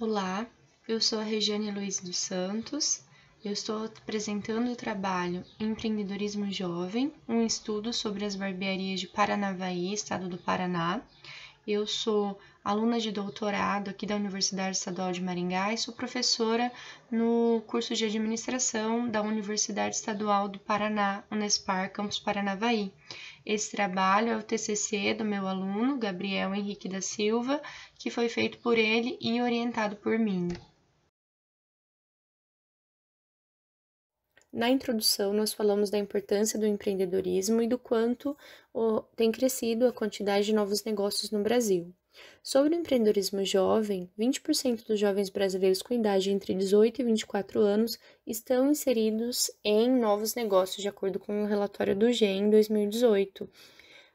Olá, eu sou a Regiane Luiz dos Santos. Eu estou apresentando o trabalho Empreendedorismo Jovem, um estudo sobre as barbearias de Paranavaí, estado do Paraná, eu sou aluna de doutorado aqui da Universidade Estadual de Maringá e sou professora no curso de administração da Universidade Estadual do Paraná, Unespar, campus Paranavaí. Esse trabalho é o TCC do meu aluno, Gabriel Henrique da Silva, que foi feito por ele e orientado por mim. Na introdução, nós falamos da importância do empreendedorismo e do quanto tem crescido a quantidade de novos negócios no Brasil. Sobre o empreendedorismo jovem, 20% dos jovens brasileiros com idade entre 18 e 24 anos estão inseridos em novos negócios, de acordo com o um relatório do GEM em 2018.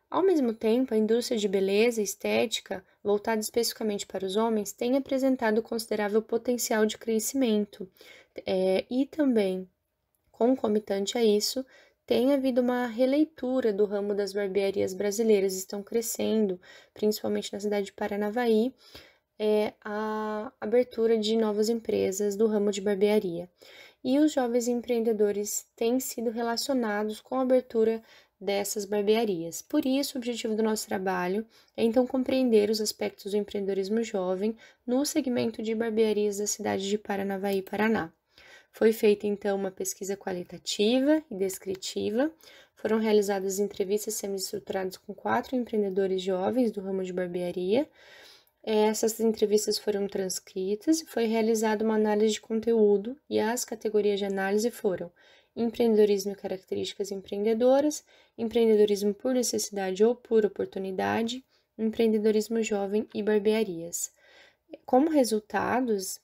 Ao mesmo tempo, a indústria de beleza e estética, voltada especificamente para os homens, tem apresentado considerável potencial de crescimento é, e também Concomitante a isso, tem havido uma releitura do ramo das barbearias brasileiras, estão crescendo, principalmente na cidade de Paranavaí, é, a abertura de novas empresas do ramo de barbearia. E os jovens empreendedores têm sido relacionados com a abertura dessas barbearias. Por isso, o objetivo do nosso trabalho é então compreender os aspectos do empreendedorismo jovem no segmento de barbearias da cidade de Paranavaí, Paraná. Foi feita então uma pesquisa qualitativa e descritiva. Foram realizadas entrevistas semi-estruturadas com quatro empreendedores jovens do ramo de barbearia. É, essas entrevistas foram transcritas e foi realizada uma análise de conteúdo, e as categorias de análise foram empreendedorismo e características empreendedoras, empreendedorismo por necessidade ou por oportunidade, empreendedorismo jovem e barbearias. Como resultados,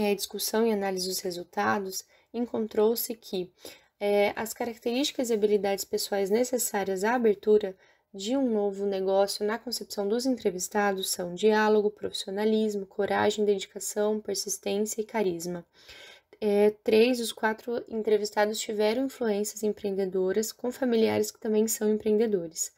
é, discussão e análise dos resultados, encontrou-se que é, as características e habilidades pessoais necessárias à abertura de um novo negócio na concepção dos entrevistados são diálogo, profissionalismo, coragem, dedicação, persistência e carisma. É, três dos quatro entrevistados tiveram influências empreendedoras com familiares que também são empreendedores.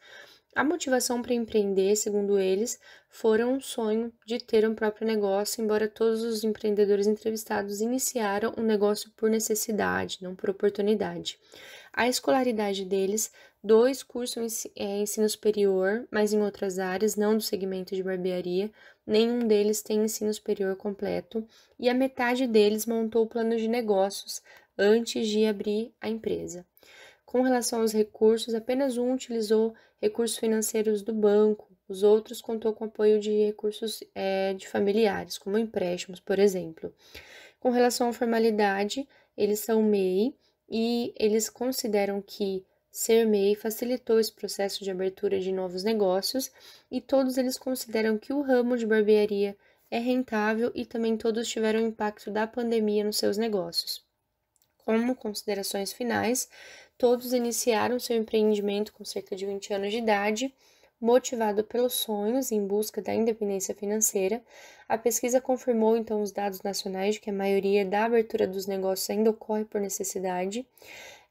A motivação para empreender, segundo eles, foram um sonho de ter um próprio negócio, embora todos os empreendedores entrevistados iniciaram o um negócio por necessidade, não por oportunidade. A escolaridade deles, dois cursos em é, ensino superior, mas em outras áreas, não do segmento de barbearia, nenhum deles tem ensino superior completo, e a metade deles montou plano de negócios antes de abrir a empresa. Com relação aos recursos, apenas um utilizou recursos financeiros do banco, os outros contou com apoio de recursos é, de familiares, como empréstimos, por exemplo. Com relação à formalidade, eles são MEI e eles consideram que ser MEI facilitou esse processo de abertura de novos negócios e todos eles consideram que o ramo de barbearia é rentável e também todos tiveram impacto da pandemia nos seus negócios como considerações finais, todos iniciaram seu empreendimento com cerca de 20 anos de idade. Motivado pelos sonhos em busca da independência financeira, a pesquisa confirmou então os dados nacionais de que a maioria da abertura dos negócios ainda ocorre por necessidade.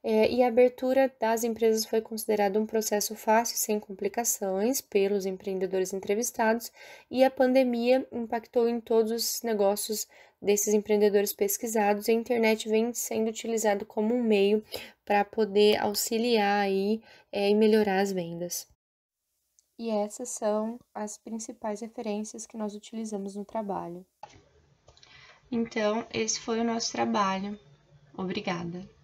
É, e a abertura das empresas foi considerada um processo fácil, sem complicações, pelos empreendedores entrevistados, e a pandemia impactou em todos os negócios desses empreendedores pesquisados, e a internet vem sendo utilizado como um meio para poder auxiliar aí, é, e melhorar as vendas. E essas são as principais referências que nós utilizamos no trabalho. Então, esse foi o nosso trabalho. Obrigada.